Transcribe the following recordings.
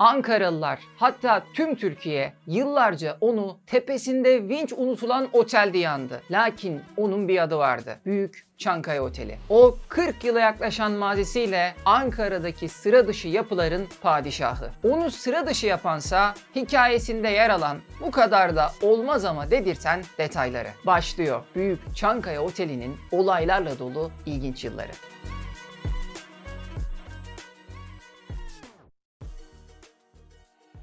Ankaralılar hatta tüm Türkiye yıllarca onu tepesinde vinç unutulan otelde yandı. Lakin onun bir adı vardı. Büyük Çankaya Oteli. O 40 yıla yaklaşan mazisiyle Ankara'daki sıra dışı yapıların padişahı. Onu sıra dışı yapansa hikayesinde yer alan bu kadar da olmaz ama dedirten detayları. Başlıyor Büyük Çankaya Oteli'nin olaylarla dolu ilginç yılları.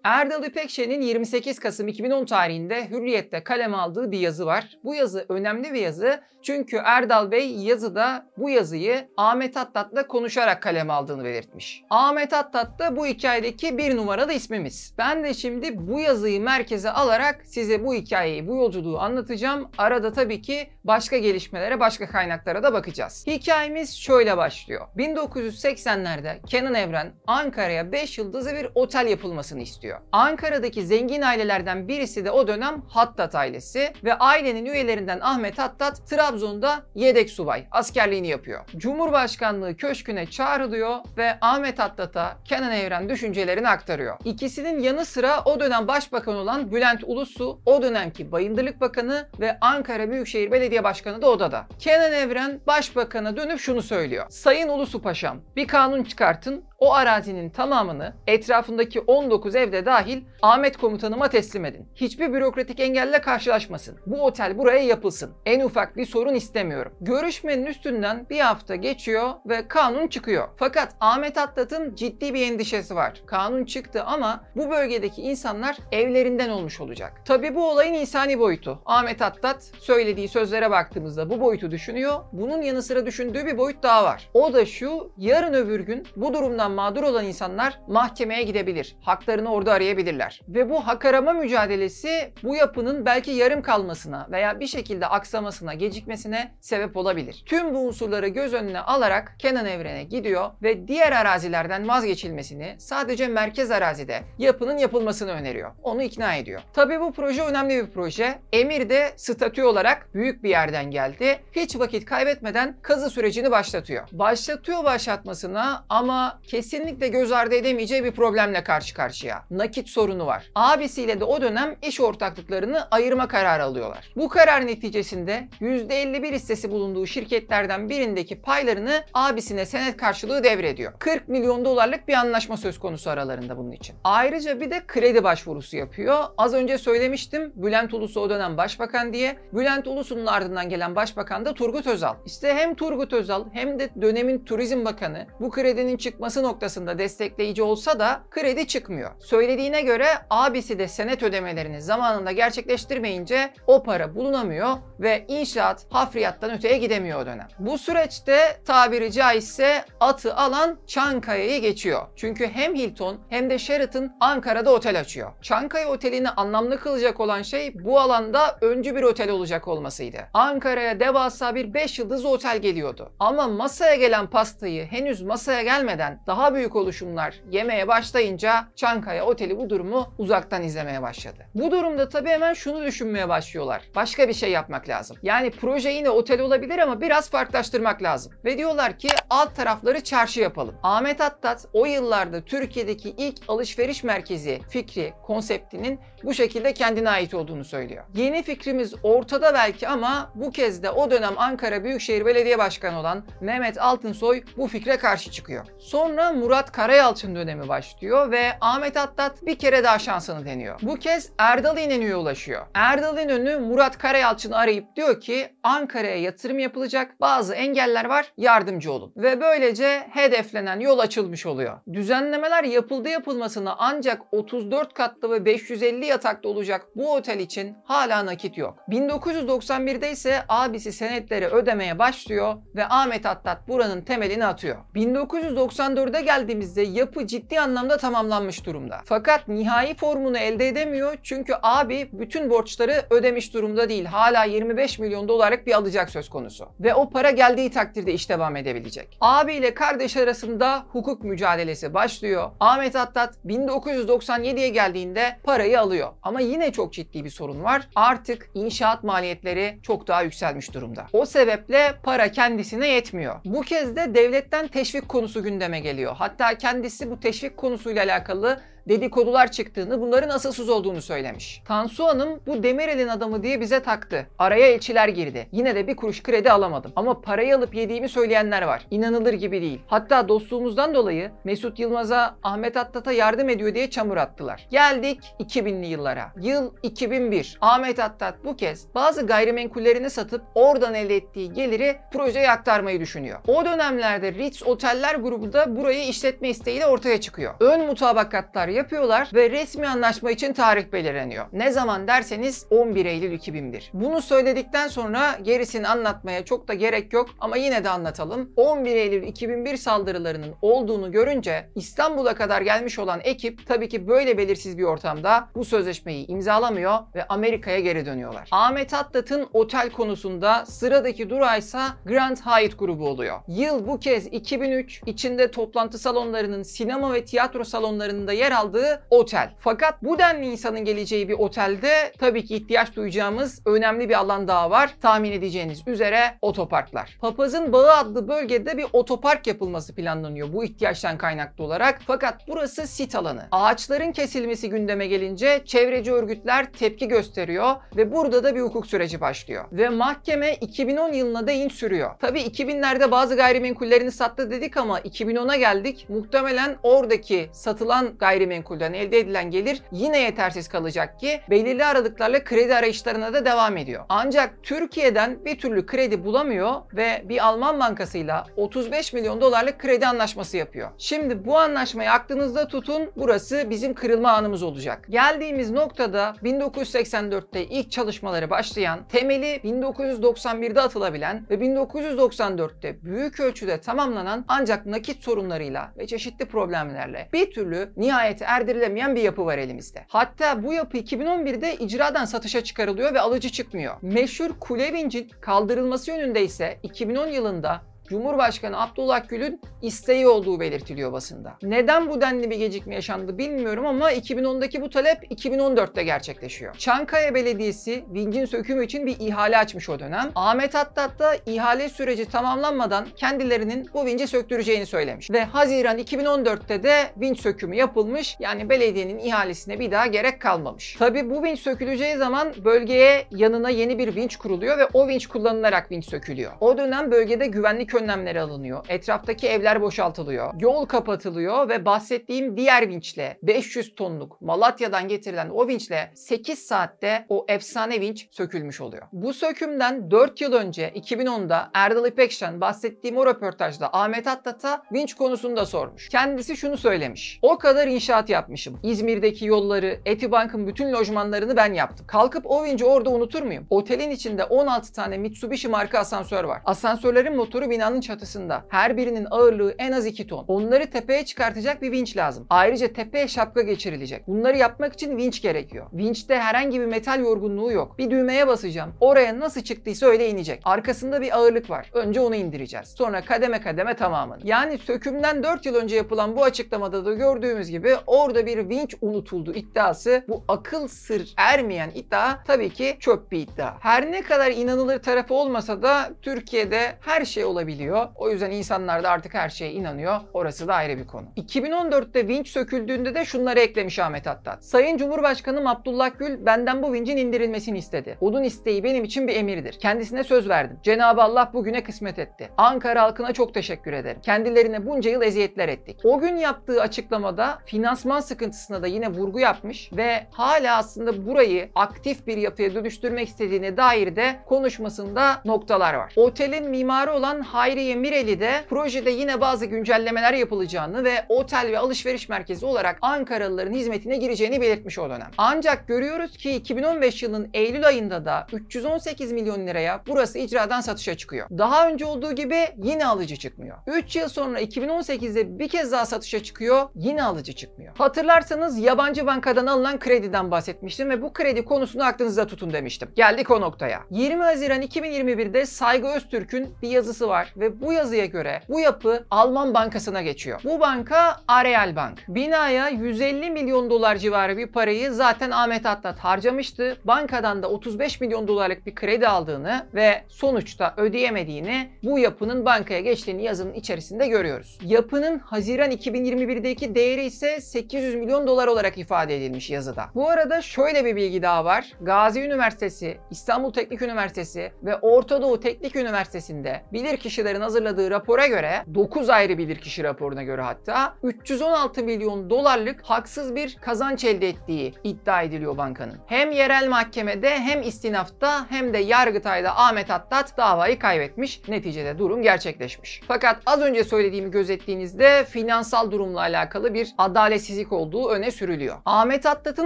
Erdal İpekşen'in 28 Kasım 2010 tarihinde Hürriyet'te kalem aldığı bir yazı var. Bu yazı önemli bir yazı çünkü Erdal Bey yazıda bu yazıyı Ahmet Hattat'la konuşarak kalem aldığını belirtmiş. Ahmet Hattat da bu hikayedeki bir numaralı ismimiz. Ben de şimdi bu yazıyı merkeze alarak size bu hikayeyi, bu yolculuğu anlatacağım. Arada tabii ki başka gelişmelere, başka kaynaklara da bakacağız. Hikayemiz şöyle başlıyor. 1980'lerde Kenan Evren Ankara'ya 5 yıldızlı bir otel yapılmasını istiyor başlıyor. Ankara'daki zengin ailelerden birisi de o dönem Hattat ailesi ve ailenin üyelerinden Ahmet Hattat Trabzon'da yedek subay askerliğini yapıyor. Cumhurbaşkanlığı köşküne çağrılıyor ve Ahmet Hattat'a Kenan Evren düşüncelerini aktarıyor. İkisinin yanı sıra o dönem başbakan olan Bülent Ulusu, o dönemki Bayındırlık Bakanı ve Ankara Büyükşehir Belediye Başkanı da odada. Kenan Evren başbakana dönüp şunu söylüyor. Sayın Ulusu Paşam bir kanun çıkartın o arazinin tamamını etrafındaki 19 evde dahil Ahmet komutanıma teslim edin. Hiçbir bürokratik engelle karşılaşmasın. Bu otel buraya yapılsın. En ufak bir sorun istemiyorum. Görüşmenin üstünden bir hafta geçiyor ve kanun çıkıyor. Fakat Ahmet Atlat'ın ciddi bir endişesi var. Kanun çıktı ama bu bölgedeki insanlar evlerinden olmuş olacak. Tabii bu olayın insani boyutu. Ahmet Atlat söylediği sözlere baktığımızda bu boyutu düşünüyor. Bunun yanı sıra düşündüğü bir boyut daha var. O da şu yarın öbür gün bu durumdan tarafından mağdur olan insanlar mahkemeye gidebilir. Haklarını orada arayabilirler. Ve bu hak arama mücadelesi bu yapının belki yarım kalmasına veya bir şekilde aksamasına, gecikmesine sebep olabilir. Tüm bu unsurları göz önüne alarak Kenan Evren'e gidiyor ve diğer arazilerden vazgeçilmesini sadece merkez arazide yapının yapılmasını öneriyor. Onu ikna ediyor. Tabii bu proje önemli bir proje. Emir de statü olarak büyük bir yerden geldi. Hiç vakit kaybetmeden kazı sürecini başlatıyor. Başlatıyor başlatmasına ama kesinlikle göz ardı edemeyeceği bir problemle karşı karşıya. Nakit sorunu var. Abisiyle de o dönem iş ortaklıklarını ayırma kararı alıyorlar. Bu karar neticesinde %51 hissesi bulunduğu şirketlerden birindeki paylarını abisine senet karşılığı devrediyor. 40 milyon dolarlık bir anlaşma söz konusu aralarında bunun için. Ayrıca bir de kredi başvurusu yapıyor. Az önce söylemiştim Bülent Ulusu o dönem başbakan diye. Bülent Ulusu'nun ardından gelen başbakan da Turgut Özal. İşte hem Turgut Özal hem de dönemin Turizm Bakanı bu kredinin çıkmasını noktasında destekleyici olsa da kredi çıkmıyor. Söylediğine göre abisi de senet ödemelerini zamanında gerçekleştirmeyince o para bulunamıyor ve inşaat hafriyattan öteye gidemiyor o dönem. Bu süreçte tabiri caizse atı alan Çankaya'yı geçiyor. Çünkü hem Hilton hem de Sheraton Ankara'da otel açıyor. Çankaya Oteli'ni anlamlı kılacak olan şey bu alanda öncü bir otel olacak olmasıydı. Ankara'ya devasa bir 5 yıldız otel geliyordu. Ama masaya gelen pastayı henüz masaya gelmeden daha daha büyük oluşumlar yemeye başlayınca Çankaya Oteli bu durumu uzaktan izlemeye başladı. Bu durumda tabii hemen şunu düşünmeye başlıyorlar. Başka bir şey yapmak lazım. Yani proje yine otel olabilir ama biraz farklılaştırmak lazım. Ve diyorlar ki alt tarafları çarşı yapalım. Ahmet Attat o yıllarda Türkiye'deki ilk alışveriş merkezi fikri, konseptinin bu şekilde kendine ait olduğunu söylüyor. Yeni fikrimiz ortada belki ama bu kez de o dönem Ankara Büyükşehir Belediye Başkanı olan Mehmet Altınsoy bu fikre karşı çıkıyor. Sonra sonra Murat Karayalçın dönemi başlıyor ve Ahmet Attat bir kere daha şansını deniyor. Bu kez Erdal İnönü'ye ulaşıyor. Erdal İnönü Murat Karayalçın'ı arayıp diyor ki Ankara'ya yatırım yapılacak bazı engeller var yardımcı olun. Ve böylece hedeflenen yol açılmış oluyor. Düzenlemeler yapıldı yapılmasına ancak 34 katlı ve 550 yataklı olacak bu otel için hala nakit yok. 1991'de ise abisi senetleri ödemeye başlıyor ve Ahmet Attat buranın temelini atıyor. 1994 2024'e geldiğimizde yapı ciddi anlamda tamamlanmış durumda. Fakat nihai formunu elde edemiyor çünkü abi bütün borçları ödemiş durumda değil. Hala 25 milyon dolarlık bir alacak söz konusu. Ve o para geldiği takdirde iş devam edebilecek. Abi ile kardeş arasında hukuk mücadelesi başlıyor. Ahmet Attat 1997'ye geldiğinde parayı alıyor. Ama yine çok ciddi bir sorun var. Artık inşaat maliyetleri çok daha yükselmiş durumda. O sebeple para kendisine yetmiyor. Bu kez de devletten teşvik konusu gündeme geliyor diyor. Hatta kendisi bu teşvik konusuyla alakalı dedikodular çıktığını, bunların asılsız olduğunu söylemiş. Tansu Hanım bu Demirel'in adamı diye bize taktı. Araya elçiler girdi. Yine de bir kuruş kredi alamadım. Ama parayı alıp yediğimi söyleyenler var. İnanılır gibi değil. Hatta dostluğumuzdan dolayı Mesut Yılmaz'a Ahmet Attat'a yardım ediyor diye çamur attılar. Geldik 2000'li yıllara. Yıl 2001. Ahmet Attat bu kez bazı gayrimenkullerini satıp oradan elde ettiği geliri projeye aktarmayı düşünüyor. O dönemlerde Ritz Oteller grubu da burayı işletme isteğiyle ortaya çıkıyor. Ön mutabakatlar yapıyorlar ve resmi anlaşma için tarih belirleniyor. Ne zaman derseniz 11 Eylül 2001. Bunu söyledikten sonra gerisini anlatmaya çok da gerek yok ama yine de anlatalım. 11 Eylül 2001 saldırılarının olduğunu görünce İstanbul'a kadar gelmiş olan ekip tabii ki böyle belirsiz bir ortamda bu sözleşmeyi imzalamıyor ve Amerika'ya geri dönüyorlar. Ahmet Hattat'ın otel konusunda sıradaki durağı ise Grand Hyatt grubu oluyor. Yıl bu kez 2003 içinde toplantı salonlarının sinema ve tiyatro salonlarında yer aldığı kaldığı otel. Fakat bu denli insanın geleceği bir otelde tabii ki ihtiyaç duyacağımız önemli bir alan daha var. Tahmin edeceğiniz üzere otoparklar. Papazın Bağı adlı bölgede bir otopark yapılması planlanıyor bu ihtiyaçtan kaynaklı olarak. Fakat burası sit alanı. Ağaçların kesilmesi gündeme gelince çevreci örgütler tepki gösteriyor ve burada da bir hukuk süreci başlıyor. Ve mahkeme 2010 yılına değin sürüyor. Tabii 2000'lerde bazı gayrimenkullerini sattı dedik ama 2010'a geldik. Muhtemelen oradaki satılan gayrimenkul gayrimenkulden elde edilen gelir yine yetersiz kalacak ki belirli aralıklarla kredi arayışlarına da devam ediyor. Ancak Türkiye'den bir türlü kredi bulamıyor ve bir Alman bankasıyla 35 milyon dolarlık kredi anlaşması yapıyor. Şimdi bu anlaşmayı aklınızda tutun. Burası bizim kırılma anımız olacak. Geldiğimiz noktada 1984'te ilk çalışmaları başlayan, temeli 1991'de atılabilen ve 1994'te büyük ölçüde tamamlanan ancak nakit sorunlarıyla ve çeşitli problemlerle bir türlü nihayet erdirilemeyen bir yapı var elimizde. Hatta bu yapı 2011'de icradan satışa çıkarılıyor ve alıcı çıkmıyor. Meşhur Kulevinc'in kaldırılması yönünde ise 2010 yılında Cumhurbaşkanı Abdullah Gül'ün isteği olduğu belirtiliyor basında. Neden bu denli bir gecikme yaşandı bilmiyorum ama 2010'daki bu talep 2014'te gerçekleşiyor. Çankaya Belediyesi Vinc'in sökümü için bir ihale açmış o dönem. Ahmet Hattat da ihale süreci tamamlanmadan kendilerinin bu Vinc'i söktüreceğini söylemiş. Ve Haziran 2014'te de Vinç sökümü yapılmış. Yani belediyenin ihalesine bir daha gerek kalmamış. Tabi bu vinç söküleceği zaman bölgeye yanına yeni bir vinç kuruluyor ve o vinç kullanılarak vinç sökülüyor. O dönem bölgede güvenlik güvenlik önlemleri alınıyor. Etraftaki evler boşaltılıyor. Yol kapatılıyor ve bahsettiğim diğer vinçle 500 tonluk Malatya'dan getirilen o vinçle 8 saatte o efsane vinç sökülmüş oluyor. Bu sökümden 4 yıl önce 2010'da Erdal İpekşen bahsettiğim o röportajda Ahmet Attat'a vinç konusunda sormuş. Kendisi şunu söylemiş. O kadar inşaat yapmışım. İzmir'deki yolları, Etibank'ın bütün lojmanlarını ben yaptım. Kalkıp o vinci orada unutur muyum? Otelin içinde 16 tane Mitsubishi marka asansör var. Asansörlerin motoru bina binanın çatısında. Her birinin ağırlığı en az 2 ton. Onları tepeye çıkartacak bir vinç lazım. Ayrıca tepeye şapka geçirilecek. Bunları yapmak için vinç gerekiyor. Vinçte herhangi bir metal yorgunluğu yok. Bir düğmeye basacağım. Oraya nasıl çıktıysa öyle inecek. Arkasında bir ağırlık var. Önce onu indireceğiz. Sonra kademe kademe tamamını. Yani sökümden 4 yıl önce yapılan bu açıklamada da gördüğümüz gibi orada bir vinç unutuldu iddiası. Bu akıl sır ermeyen iddia tabii ki çöp bir iddia. Her ne kadar inanılır tarafı olmasa da Türkiye'de her şey olabilir olabiliyor. O yüzden insanlar da artık her şeye inanıyor. Orası da ayrı bir konu. 2014'te vinç söküldüğünde de şunları eklemiş Ahmet Attat: Sayın Cumhurbaşkanım Abdullah Gül benden bu vincin indirilmesini istedi. Odun isteği benim için bir emirdir. Kendisine söz verdim. Cenab-ı Allah bugüne kısmet etti. Ankara halkına çok teşekkür ederim. Kendilerine bunca yıl eziyetler ettik. O gün yaptığı açıklamada finansman sıkıntısına da yine vurgu yapmış ve hala aslında burayı aktif bir yapıya dönüştürmek istediğine dair de konuşmasında noktalar var. Otelin mimarı olan Hay daireyi Mireli'de projede yine bazı güncellemeler yapılacağını ve otel ve alışveriş merkezi olarak Ankaralıların hizmetine gireceğini belirtmiş o dönem. Ancak görüyoruz ki 2015 yılının Eylül ayında da 318 milyon liraya burası icradan satışa çıkıyor. Daha önce olduğu gibi yine alıcı çıkmıyor. 3 yıl sonra 2018'de bir kez daha satışa çıkıyor yine alıcı çıkmıyor. Hatırlarsanız yabancı bankadan alınan krediden bahsetmiştim ve bu kredi konusunu aklınızda tutun demiştim. Geldik o noktaya. 20 Haziran 2021'de Saygı Öztürk'ün bir yazısı var ve bu yazıya göre bu yapı Alman bankasına geçiyor. Bu banka Areal Bank. Binaya 150 milyon dolar civarı bir parayı zaten Ahmet Atlat harcamıştı. Bankadan da 35 milyon dolarlık bir kredi aldığını ve sonuçta ödeyemediğini bu yapının bankaya geçtiğini yazının içerisinde görüyoruz. Yapının Haziran 2021'deki değeri ise 800 milyon dolar olarak ifade edilmiş yazıda. Bu arada şöyle bir bilgi daha var. Gazi Üniversitesi, İstanbul Teknik Üniversitesi ve Orta Doğu Teknik Üniversitesi'nde bilirkişi Büyükelçilerin hazırladığı rapora göre 9 ayrı bilirkişi raporuna göre hatta 316 milyon dolarlık haksız bir kazanç elde ettiği iddia ediliyor bankanın. Hem yerel mahkemede hem istinafta hem de Yargıtay'da Ahmet Hattat davayı kaybetmiş. Neticede durum gerçekleşmiş. Fakat az önce söylediğimi gözettiğinizde finansal durumla alakalı bir adaletsizlik olduğu öne sürülüyor. Ahmet Hattat'ın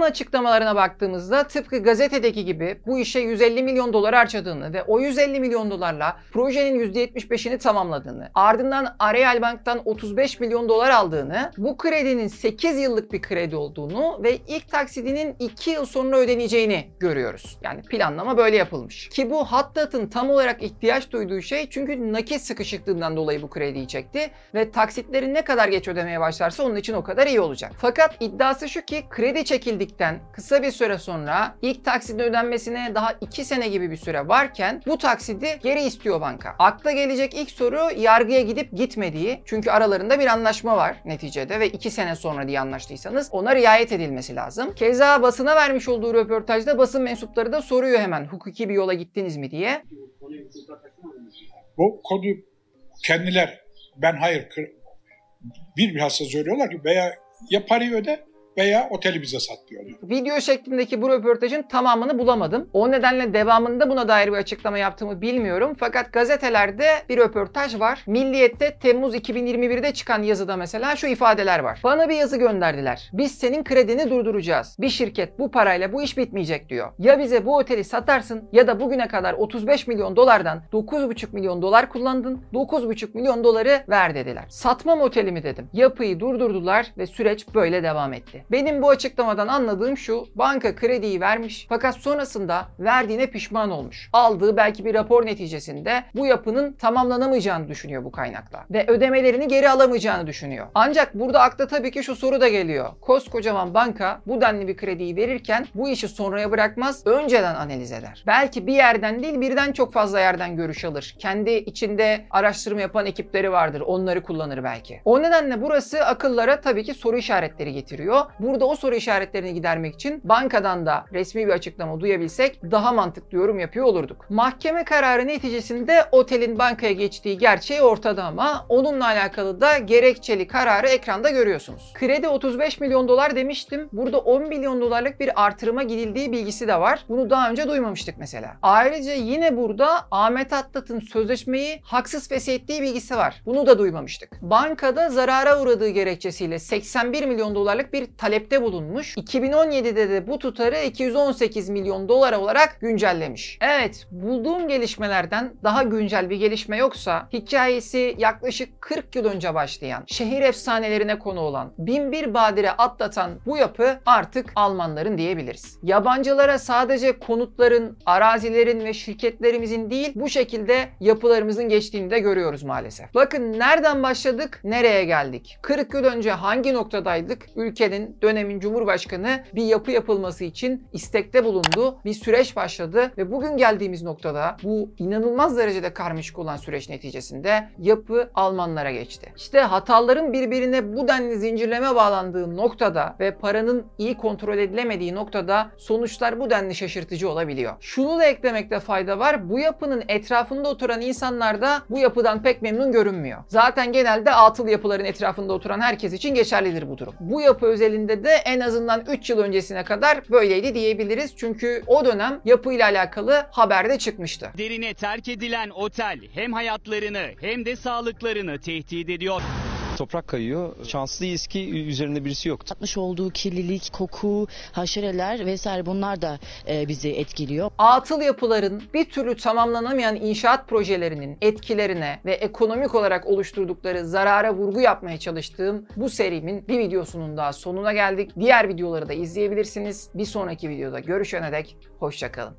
açıklamalarına baktığımızda tıpkı gazetedeki gibi bu işe 150 milyon dolar harcadığını ve o 150 milyon dolarla projenin %75'ini işini tamamladığını, ardından Areal Bank'tan 35 milyon dolar aldığını, bu kredinin 8 yıllık bir kredi olduğunu ve ilk taksidinin 2 yıl sonra ödeneceğini görüyoruz. Yani planlama böyle yapılmış. Ki bu Hattat'ın tam olarak ihtiyaç duyduğu şey çünkü nakit sıkışıklığından dolayı bu krediyi çekti ve taksitleri ne kadar geç ödemeye başlarsa onun için o kadar iyi olacak. Fakat iddiası şu ki kredi çekildikten kısa bir süre sonra ilk taksidin ödenmesine daha 2 sene gibi bir süre varken bu taksidi geri istiyor banka. Akla gelecek sorulabilecek ilk soru yargıya gidip gitmediği. Çünkü aralarında bir anlaşma var neticede ve iki sene sonra diye anlaştıysanız ona riayet edilmesi lazım. Keza basına vermiş olduğu röportajda basın mensupları da soruyor hemen hukuki bir yola gittiniz mi diye. Bu konuyu kendiler ben hayır bir bilhassa söylüyorlar ki veya ya parayı öde veya oteli bize sat diyorlar. Video şeklindeki bu röportajın tamamını bulamadım. O nedenle devamında buna dair bir açıklama yaptığımı bilmiyorum. Fakat gazetelerde bir röportaj var. Milliyet'te Temmuz 2021'de çıkan yazıda mesela şu ifadeler var. Bana bir yazı gönderdiler. Biz senin kredini durduracağız. Bir şirket bu parayla bu iş bitmeyecek diyor. Ya bize bu oteli satarsın ya da bugüne kadar 35 milyon dolardan 9,5 milyon dolar kullandın. 9,5 milyon doları ver dediler. Satmam otelimi dedim. Yapıyı durdurdular ve süreç böyle devam etti etti. Benim bu açıklamadan anladığım şu. Banka krediyi vermiş fakat sonrasında verdiğine pişman olmuş. Aldığı belki bir rapor neticesinde bu yapının tamamlanamayacağını düşünüyor bu kaynakla. Ve ödemelerini geri alamayacağını düşünüyor. Ancak burada akla tabii ki şu soru da geliyor. Koskocaman banka bu denli bir krediyi verirken bu işi sonraya bırakmaz. Önceden analiz eder. Belki bir yerden değil birden çok fazla yerden görüş alır. Kendi içinde araştırma yapan ekipleri vardır. Onları kullanır belki. O nedenle burası akıllara tabii ki soru işaretleri getiriyor burada o soru işaretlerini gidermek için bankadan da resmi bir açıklama duyabilsek daha mantıklı yorum yapıyor olurduk. Mahkeme kararı neticesinde otelin bankaya geçtiği gerçeği ortada ama onunla alakalı da gerekçeli kararı ekranda görüyorsunuz. Kredi 35 milyon dolar demiştim. Burada 10 milyon dolarlık bir artırıma gidildiği bilgisi de var. Bunu daha önce duymamıştık mesela. Ayrıca yine burada Ahmet Attat'ın sözleşmeyi haksız feshettiği bilgisi var. Bunu da duymamıştık. Bankada zarara uğradığı gerekçesiyle 81 milyon dolarlık bir talepte bulunmuş. 2017'de de bu tutarı 218 milyon dolar olarak güncellemiş. Evet bulduğum gelişmelerden daha güncel bir gelişme yoksa hikayesi yaklaşık 40 yıl önce başlayan, şehir efsanelerine konu olan, binbir badire atlatan bu yapı artık Almanların diyebiliriz. Yabancılara sadece konutların, arazilerin ve şirketlerimizin değil bu şekilde yapılarımızın geçtiğini de görüyoruz maalesef. Bakın nereden başladık, nereye geldik? 40 yıl önce hangi noktadaydık? Ülkenin dönemin Cumhurbaşkanı bir yapı yapılması için istekte bulundu. Bir süreç başladı ve bugün geldiğimiz noktada bu inanılmaz derecede karmaşık olan süreç neticesinde yapı Almanlara geçti. İşte hataların birbirine bu denli zincirleme bağlandığı noktada ve paranın iyi kontrol edilemediği noktada sonuçlar bu denli şaşırtıcı olabiliyor. Şunu da eklemekte fayda var. Bu yapının etrafında oturan insanlar da bu yapıdan pek memnun görünmüyor. Zaten genelde atıl yapıların etrafında oturan herkes için geçerlidir bu durum. Bu yapı özelinde döneminde de en azından 3 yıl öncesine kadar böyleydi diyebiliriz. Çünkü o dönem yapıyla alakalı haberde çıkmıştı. Derine terk edilen otel hem hayatlarını hem de sağlıklarını tehdit ediyor. Toprak kayıyor. Şanslıyız ki üzerinde birisi yoktu. Atmış olduğu kirlilik, koku, haşereler vesaire bunlar da e, bizi etkiliyor. Atıl yapıların bir türlü tamamlanamayan inşaat projelerinin etkilerine ve ekonomik olarak oluşturdukları zarara vurgu yapmaya çalıştığım bu serimin bir videosunun daha sonuna geldik. Diğer videoları da izleyebilirsiniz. Bir sonraki videoda görüşene dek hoşçakalın.